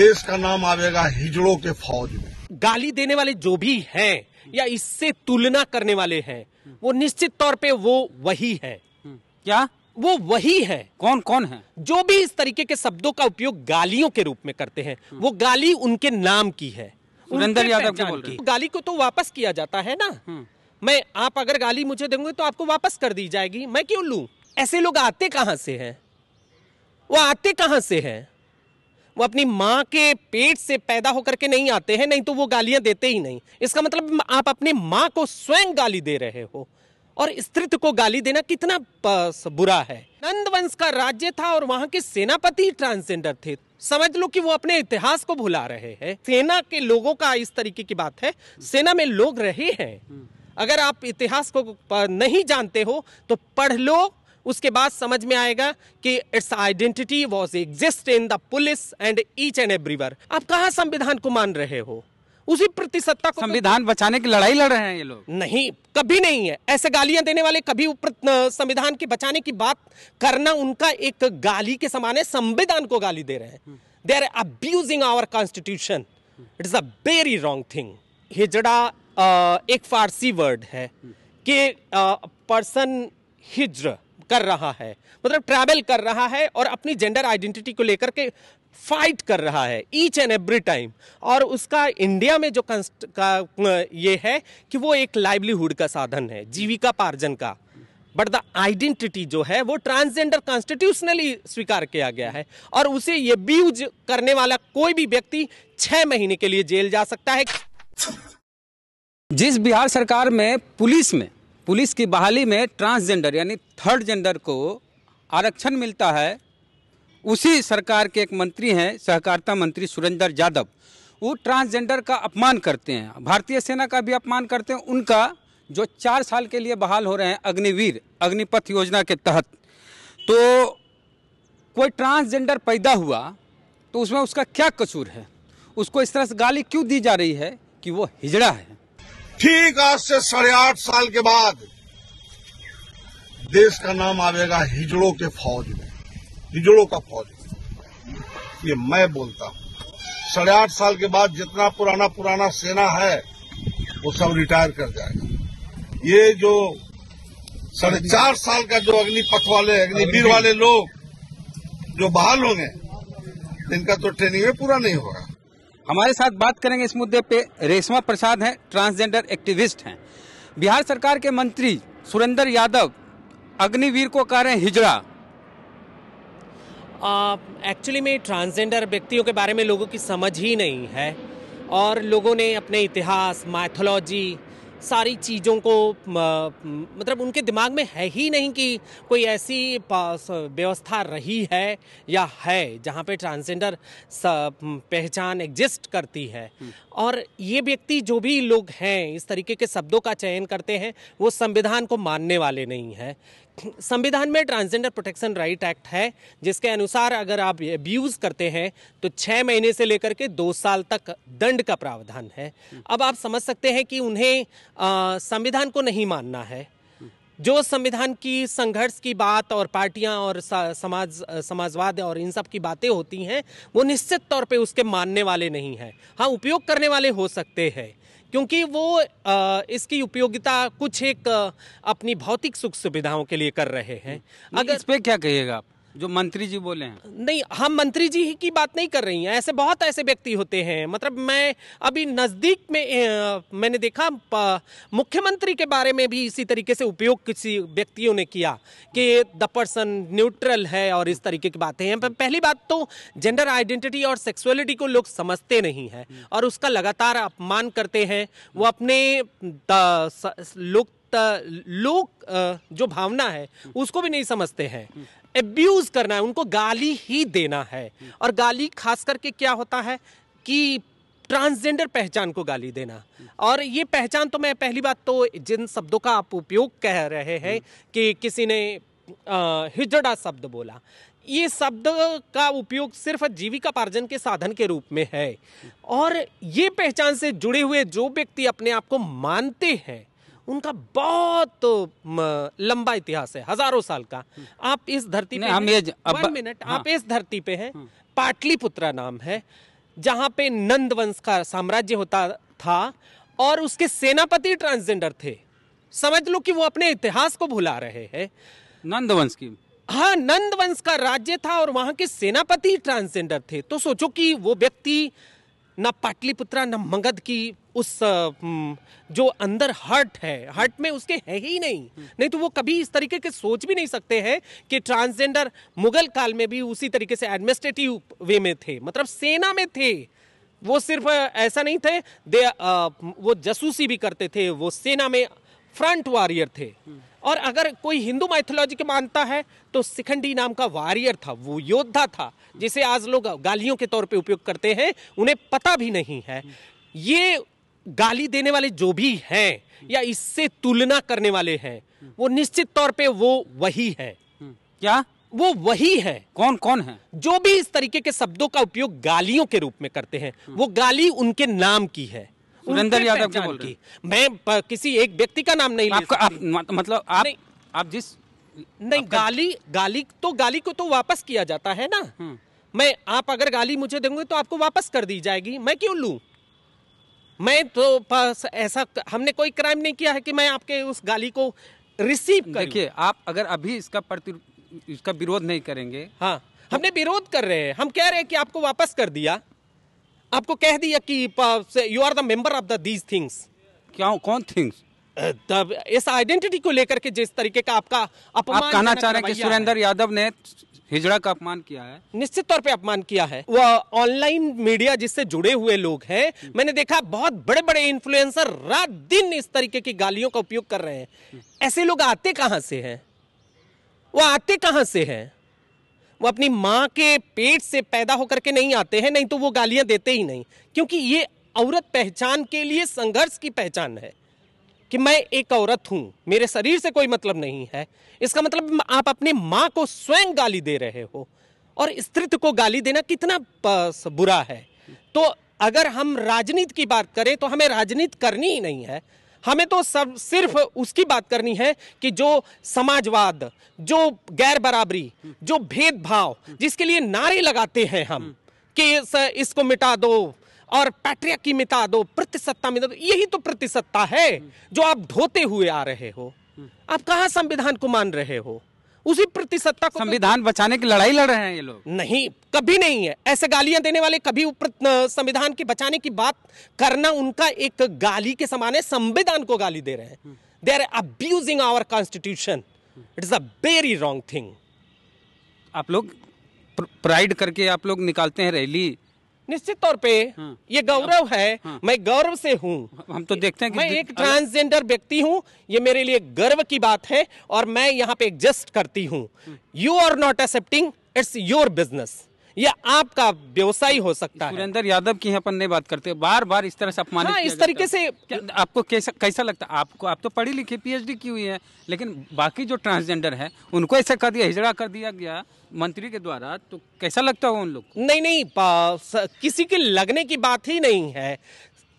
देश का नाम आवेगा हिजड़ों के फौज में गाली देने वाले जो भी हैं या इससे तुलना करने वाले हैं वो निश्चित तौर पे वो वही है हम्म। क्या वो वही है कौन कौन है जो भी इस तरीके के शब्दों का उपयोग गालियों के रूप में करते हैं हम्म। वो गाली उनके नाम की है सुरेंद्र यादव क्या बोल रहे गाली को तो वापस किया जाता है ना हम्म। मैं आप अगर गाली मुझे देंगे तो आपको वापस कर दी जाएगी मैं क्यों लू ऐसे लोग आते कहां से हैं वो आते कहां से हैं वो अपनी माँ के पेट से पैदा होकर के नहीं आते हैं नहीं तो वो गालियां देते ही नहीं इसका मतलब आप अपने माँ को स्वयं गाली दे रहे हो और स्त्रित्व को गाली देना कितना बुरा है नंद वंश का राज्य था और वहाँ के सेनापति ट्रांसजेंडर थे समझ लो कि वो अपने इतिहास को भुला रहे हैं सेना के लोगों का इस तरीके की बात है सेना में लोग रहे हैं अगर आप इतिहास को नहीं जानते हो तो पढ़ लो उसके बाद समझ में आएगा कि it's identity was exist in the police and each and everywhere आप कहा संविधान को मान रहे हो उसी प्रतिशतता को संविधान बचाने की लड़ाई लड़ रहे हैं ये लोग नहीं कभी नहीं है ऐसे गालियां देने वाले कभी संविधान के बचाने की बात करना उनका एक गाली के समान है संविधान को गाली दे रहे हैं they are abusing our constitution it is a very wrong thing हिजड़ा एक फारसी वर्ड है कि पर्सन हिज्र कर रहा है मतलब ट्रैवल कर रहा है और अपनी जेंडर आइडेंटिटी को लेकर के फाइट कर रहा है ईच एंड एवरी टाइम और उसका इंडिया में जो कंस्ट का ये है कि वो एक लाइवलीहुड का साधन है जीविका पार्जन का बट द आइडेंटिटी जो है वो ट्रांसजेंडर कॉन्स्टिट्यूशनली स्वीकार किया गया है और उसे ये ब्यूज करने वाला कोई भी व्यक्ति छह महीने के लिए जेल जा सकता है जिस बिहार सरकार में पुलिस में पुलिस की बहाली में ट्रांसजेंडर यानी थर्ड जेंडर को आरक्षण मिलता है उसी सरकार के एक मंत्री हैं सहकारिता मंत्री सुरेंद्र यादव वो ट्रांसजेंडर का अपमान करते हैं भारतीय सेना का भी अपमान करते हैं उनका जो चार साल के लिए बहाल हो रहे हैं अग्निवीर अग्निपथ योजना के तहत तो कोई ट्रांसजेंडर पैदा हुआ तो उसमें उसका क्या कसूर है उसको इस तरह से गाली क्यों दी जा रही है कि वो हिजड़ा है ठीक आज से साढ़े आठ साल के बाद देश का नाम आवेगा हिजड़ों के फौज में हिजड़ों का फौज ये मैं बोलता हूं साढ़े आठ साल के बाद जितना पुराना पुराना सेना है वो सब रिटायर कर जाएगा ये जो साढ़े चार साल का जो अग्निपथ वाले अग्निवीर वाले लोग जो बहाल होंगे इनका तो ट्रेनिंग में पूरा नहीं होगा हमारे साथ बात करेंगे इस मुद्दे पे रेशमा प्रसाद हैं ट्रांसजेंडर एक्टिविस्ट हैं बिहार सरकार के मंत्री सुरेंद्र यादव अग्निवीर को कह रहे हैं हिजड़ा एक्चुअली में ट्रांसजेंडर व्यक्तियों के बारे में लोगों की समझ ही नहीं है और लोगों ने अपने इतिहास माइथोलॉजी सारी चीज़ों को मतलब उनके दिमाग में है ही नहीं कि कोई ऐसी व्यवस्था रही है या है जहाँ पे ट्रांसजेंडर पहचान एग्जिस्ट करती है हम्म। और ये व्यक्ति जो भी लोग हैं इस तरीके के शब्दों का चयन करते हैं वो संविधान को मानने वाले नहीं हैं संविधान में ट्रांसजेंडर प्रोटेक्शन राइट एक्ट है जिसके अनुसार अगर आप अब्यूज करते हैं तो छः महीने से लेकर के दो साल तक दंड का प्रावधान है अब आप समझ सकते हैं कि उन्हें संविधान को नहीं मानना है जो संविधान की संघर्ष की बात और पार्टियां और समाज समाजवाद और इन सब की बातें होती हैं वो निश्चित तौर पे उसके मानने वाले नहीं हैं हाँ उपयोग करने वाले हो सकते हैं क्योंकि वो इसकी उपयोगिता कुछ एक अपनी भौतिक सुख सुविधाओं के लिए कर रहे हैं अगर इस पे क्या कहिएगा आप जो मंत्री जी बोले हैं नहीं हम मंत्री जी की बात नहीं कर रही हैं ऐसे बहुत ऐसे व्यक्ति होते हैं मतलब मैं अभी नज़दीक में ए, मैंने देखा मुख्यमंत्री के बारे में भी इसी तरीके से उपयोग किसी व्यक्तियों ने किया कि द पर्सन न्यूट्रल है और इस तरीके की बातें हैं पहली बात तो जेंडर आइडेंटिटी और सेक्सुअलिटी को लोग समझते नहीं है और उसका लगातार अपमान करते हैं वो अपने लोग लोग जो भावना है उसको भी नहीं समझते हैं एब्यूज करना है उनको गाली ही देना है और गाली खास करके क्या होता है कि ट्रांसजेंडर पहचान को गाली देना और ये पहचान तो मैं पहली बात तो जिन शब्दों का आप उपयोग कह रहे हैं कि किसी ने हिजड़ा शब्द बोला ये शब्द का उपयोग सिर्फ जीविका पार्जन के साधन के रूप में है और ये पहचान से जुड़े हुए जो व्यक्ति अपने आप को मानते हैं उनका बहुत लंबा इतिहास है हजारों साल का आप इस धरती पे हम ये मिनट आप हाँ। इस धरती पे हैं हम्म। पाटलिपुत्रा नाम है जहाँ पे नंद वंश का साम्राज्य होता था और उसके सेनापति ट्रांसजेंडर थे समझ लो कि वो अपने इतिहास को भुला रहे हैं नंद वंश की हाँ नंद वंश का राज्य था और वहां के सेनापति ट्रांसजेंडर थे तो सोचो कि वो व्यक्ति ना पाटलिपुत्रा ना मगध की उस हम्म, जो अंदर हर्ट है हर्ट में उसके है ही नहीं नहीं तो वो कभी इस तरीके के सोच भी नहीं सकते हैं कि ट्रांसजेंडर मुगल काल में भी उसी तरीके से एडमिनिस्ट्रेटिव वे में थे मतलब सेना में थे वो सिर्फ ऐसा नहीं थे दे आ, वो जसूसी भी करते थे वो सेना में फ्रंट वॉरियर थे हम्म। और अगर कोई हिंदू माइथोलॉजी के मानता है तो सिखंडी नाम का वॉरियर था वो योद्धा था जिसे आज लोग गालियों के तौर पे उपयोग करते हैं उन्हें पता भी नहीं है हम्म। ये गाली देने वाले जो भी हैं हम्म। या इससे तुलना करने वाले हैं वो निश्चित तौर पे वो वही है क्या वो वही है कौन कौन है जो भी इस तरीके के शब्दों का उपयोग गालियों के रूप में करते हैं वो गाली उनके नाम की है सुरेंद्र यादव क्या बोल रहे मैं किसी एक व्यक्ति का नाम नहीं आपका आप, मतलब आप आप जिस नहीं गाली गाली तो गाली को तो वापस किया जाता है ना हम्म। मैं आप अगर गाली मुझे देंगे तो आपको वापस कर दी जाएगी मैं क्यों लूँ मैं तो पास ऐसा हमने कोई क्राइम नहीं किया है कि मैं आपके उस गाली को रिसीव देखिए आप अगर अभी इसका प्रति इसका विरोध नहीं करेंगे हाँ तो- हमने विरोध कर रहे हैं हम कह रहे हैं कि आपको वापस कर दिया आपको कह दिया कि you are the member of the these things क्या कौन थिंग्स इस आइडेंटिटी को लेकर के जिस तरीके का आपका अपमान आप कहना चाह रहे हैं कि सुरेंद्र यादव ने हिजड़ा का अपमान किया है निश्चित तौर पे अपमान किया है वह ऑनलाइन मीडिया जिससे जुड़े हुए लोग हैं मैंने देखा बहुत बड़े बड़े इन्फ्लुएंसर रात दिन इस तरीके की गालियों का उपयोग कर रहे हैं ऐसे लोग आते कहाँ से हैं वो आते कहाँ से हैं वो अपनी माँ के पेट से पैदा होकर के नहीं आते हैं नहीं तो वो गालियां देते ही नहीं क्योंकि ये औरत पहचान के लिए संघर्ष की पहचान है कि मैं एक औरत हूं मेरे शरीर से कोई मतलब नहीं है इसका मतलब आप अपने माँ को स्वयं गाली दे रहे हो और स्त्रित्व को गाली देना कितना बुरा है तो अगर हम राजनीति की बात करें तो हमें राजनीति करनी ही नहीं है हमें तो सब सिर्फ उसकी बात करनी है कि जो समाजवाद जो गैर बराबरी जो भेदभाव जिसके लिए नारे लगाते हैं हम कि इस, इसको मिटा दो और पैट्रिया की मिटा दो प्रतिसत्ता मिटा दो यही तो प्रतिसत्ता है जो आप ढोते हुए आ रहे हो आप कहा संविधान को मान रहे हो उसी प्रतिशतता को तो संविधान बचाने की लड़ाई लड़ रहे हैं ये लोग नहीं कभी नहीं है ऐसे गालियां देने वाले कभी संविधान के बचाने की बात करना उनका एक गाली के समान है संविधान को गाली दे रहे हैं they are abusing our constitution it is a very wrong thing आप लोग प्राइड करके आप लोग निकालते हैं रैली निश्चित तौर पे हाँ, ये गौरव है हाँ, मैं गौरव से हूँ हम तो देखते हैं कि मैं एक ट्रांसजेंडर व्यक्ति हूँ ये मेरे लिए गर्व की बात है और मैं यहाँ पे एग्जस्ट करती हूँ you are not accepting it's your business ये आपका व्यवसाय हो सकता है सुरेंद्र यादव की अपन नहीं बात करते बार बार इस तरह से अपमान हाँ, इस तरीके से आपको कैसा कैसा लगता है आपको आप तो पढ़ी लिखी पीएचडी की हुई है लेकिन बाकी जो ट्रांसजेंडर है उनको ऐसा कर दिया हिजड़ा कर दिया गया मंत्री के द्वारा तो कैसा लगता हो उन लोग नहीं नहीं किसी के लगने की बात ही नहीं है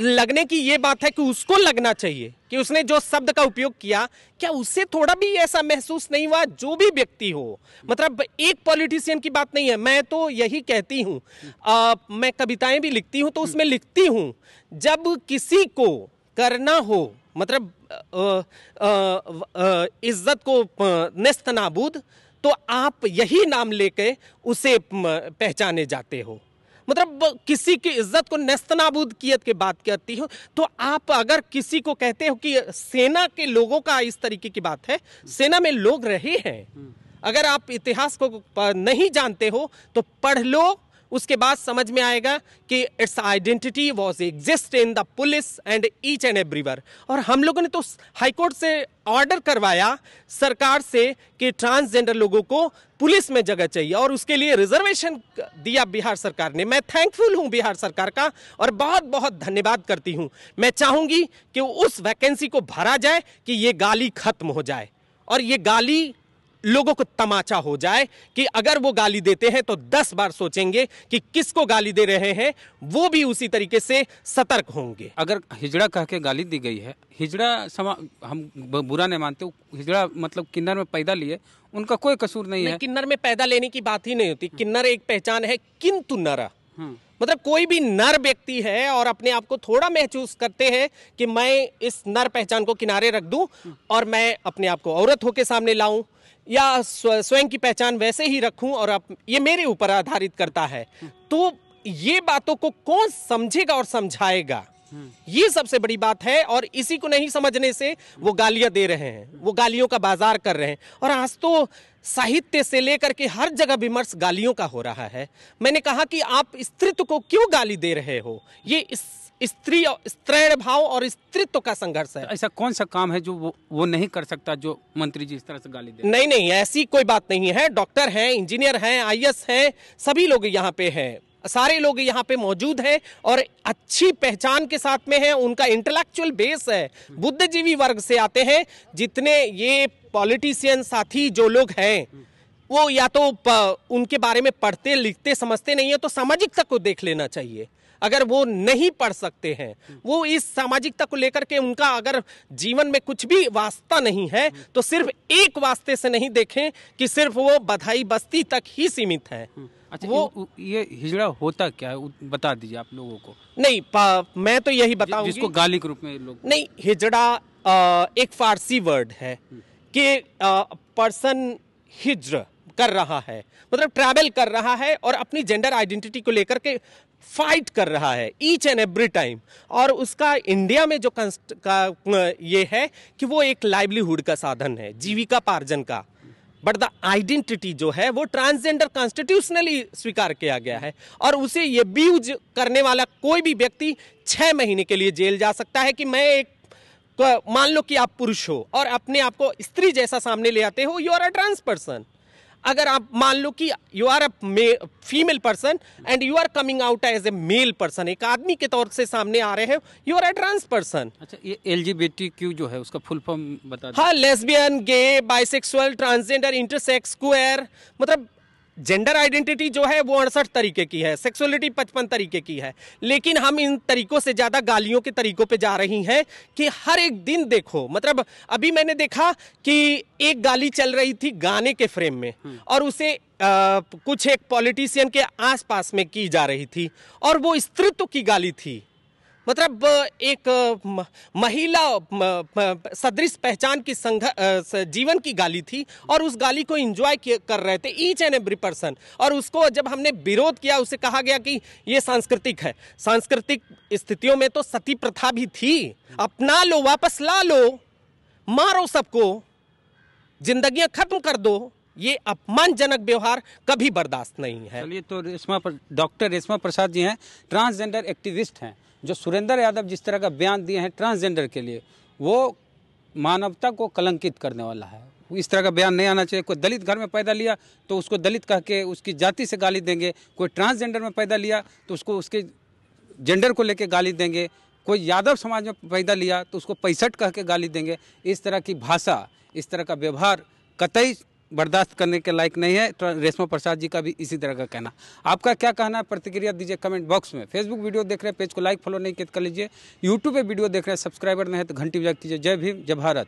लगने की ये बात है कि उसको लगना चाहिए कि उसने जो शब्द का उपयोग किया क्या उससे थोड़ा भी ऐसा महसूस नहीं हुआ जो भी व्यक्ति हो मतलब एक पॉलिटिशियन की बात नहीं है मैं तो यही कहती हूँ मैं कविताएं भी लिखती हूँ तो उसमें लिखती हूँ जब किसी को करना हो मतलब इज्जत को नेस्त नाबूद तो आप यही नाम लेके उसे पहचाने जाते हो मतलब किसी की इज्जत को नेस्त कियत की बात करती हो तो आप अगर किसी को कहते हो कि सेना के लोगों का इस तरीके की बात है सेना में लोग रहे हैं हम्म। अगर आप इतिहास को नहीं जानते हो तो पढ़ लो उसके बाद समझ में आएगा कि it's identity was exist in the police and each and everywhere और हम लोगों ने तो हाईकोर्ट से ऑर्डर करवाया सरकार से कि ट्रांसजेंडर लोगों को पुलिस में जगह चाहिए और उसके लिए रिजर्वेशन दिया बिहार सरकार ने मैं थैंकफुल हूं बिहार सरकार का और बहुत बहुत धन्यवाद करती हूं मैं चाहूंगी कि उस वैकेंसी को भरा जाए कि ये गाली खत्म हो जाए और ये गाली लोगों को तमाचा हो जाए कि अगर वो गाली देते हैं तो दस बार सोचेंगे कि किसको गाली दे रहे हैं वो भी उसी तरीके से सतर्क होंगे अगर हिजड़ा कह के गाली दी गई है हिजड़ा समा हम बुरा नहीं मानते हिजड़ा मतलब किन्नर में पैदा लिए उनका कोई कसूर नहीं, नहीं है किन्नर में पैदा लेने की बात ही नहीं होती किन्नर एक पहचान है किंतु नरा हम्म। मतलब कोई भी नर व्यक्ति है और अपने आप को थोड़ा महसूस करते हैं कि मैं इस नर पहचान को किनारे रख दूं और मैं अपने आप को औरत होके सामने लाऊं या स्वयं की पहचान वैसे ही रखूं और आप ये मेरे ऊपर आधारित करता है तो ये बातों को कौन समझेगा और समझाएगा ये सबसे बड़ी बात है और इसी को नहीं समझने से वो गालियां दे रहे हैं वो गालियों का बाजार कर रहे हैं और आज तो साहित्य से लेकर के हर जगह विमर्श गालियों का हो रहा है मैंने कहा कि आप स्त्रित्व को क्यों गाली दे रहे हो ये स्त्री स्त्रैण भाव और स्त्रित्व का संघर्ष है ऐसा कौन सा काम है जो वो, वो नहीं कर सकता जो मंत्री जी इस तरह से गाली दे नहीं नहीं ऐसी कोई बात नहीं है डॉक्टर हैं इंजीनियर हैं आई हैं सभी लोग यहाँ पे हैं सारे लोग यहाँ पे मौजूद हैं और अच्छी पहचान के साथ में हैं उनका इंटेलेक्चुअल बेस है बुद्धिजीवी वर्ग से आते हैं जितने ये पॉलिटिशियन साथी जो लोग हैं वो या तो उनके बारे में पढ़ते लिखते समझते नहीं है तो सामाजिकता को देख लेना चाहिए अगर वो नहीं पढ़ सकते हैं वो इस सामाजिकता को लेकर के उनका अगर जीवन में कुछ भी वास्ता नहीं है तो सिर्फ एक वास्ते से नहीं देखें कि सिर्फ वो बधाई बस्ती तक ही सीमित है अच्छा वो ये हिजड़ा होता क्या है बता दीजिए आप लोगों को नहीं पा, मैं तो यही बताऊं जिसको गाली के रूप में लोग नहीं हिजड़ा एक फारसी वर्ड है हम्म। कि पर्सन हिज्र कर रहा है मतलब ट्रैवल कर रहा है और अपनी जेंडर आइडेंटिटी को लेकर के फाइट कर रहा है ईच एंड एवरी टाइम और उसका इंडिया में जो कंस्ट का ये है कि वो एक लाइवलीहुड का साधन है जीविका पार्जन का बट द आइडेंटिटी जो है वो ट्रांसजेंडर कॉन्स्टिट्यूशनली स्वीकार किया गया है और उसे ये ब्यूज करने वाला कोई भी व्यक्ति छः महीने के लिए जेल जा सकता है कि मैं एक तो मान लो कि आप पुरुष हो और अपने आप को स्त्री जैसा सामने ले आते हो you are a trans person अगर आप मान लो कि you are a female person and you are coming out as a male person एक आदमी के तौर से सामने आ रहे हैं you are a trans person अच्छा ये एल क्यू जो है उसका फुल फॉर्म बता हाँ lesbian gay bisexual transgender intersex square मतलब जेंडर आइडेंटिटी जो है वो अड़सठ तरीके की है सेक्सुअलिटी पचपन तरीके की है लेकिन हम इन तरीकों से ज़्यादा गालियों के तरीकों पे जा रही हैं कि हर एक दिन देखो मतलब अभी मैंने देखा कि एक गाली चल रही थी गाने के फ्रेम में और उसे आ, कुछ एक पॉलिटिशियन के आसपास में की जा रही थी और वो स्त्रित्व की गाली थी मतलब एक महिला सदृश पहचान की संघ जीवन की गाली थी और उस गाली को इंजॉय कर रहे थे ईच एंड एवरी पर्सन और उसको जब हमने विरोध किया उसे कहा गया कि ये सांस्कृतिक है सांस्कृतिक स्थितियों में तो सती प्रथा भी थी अपना लो वापस ला लो मारो सबको जिंदगियां खत्म कर दो ये अपमानजनक व्यवहार कभी बर्दाश्त नहीं है चलिए तो रेशमा पर डॉक्टर रेशमा प्रसाद जी हैं ट्रांसजेंडर एक्टिविस्ट हैं जो सुरेंद्र यादव जिस तरह का बयान दिए हैं ट्रांसजेंडर के लिए वो मानवता को कलंकित करने वाला है इस तरह का बयान नहीं आना चाहिए कोई दलित घर में पैदा लिया तो उसको दलित कह के उसकी जाति से गाली देंगे कोई ट्रांसजेंडर में पैदा लिया तो उसको उसके जेंडर को लेकर गाली देंगे कोई यादव समाज में पैदा लिया तो उसको पैंसठ कह के गाली देंगे इस तरह की भाषा इस तरह का व्यवहार कतई बर्दाश्त करने के लायक नहीं है तो रेशमा प्रसाद जी का भी इसी तरह का कहना आपका क्या कहना है प्रतिक्रिया दीजिए कमेंट बॉक्स में फेसबुक वीडियो देख रहे हैं पेज को लाइक फॉलो नहीं तो कर लीजिए यूट्यूब पे वीडियो देख रहे हैं सब्सक्राइबर नहीं है तो घंटी बजा कीजिए जय भीम जय भारत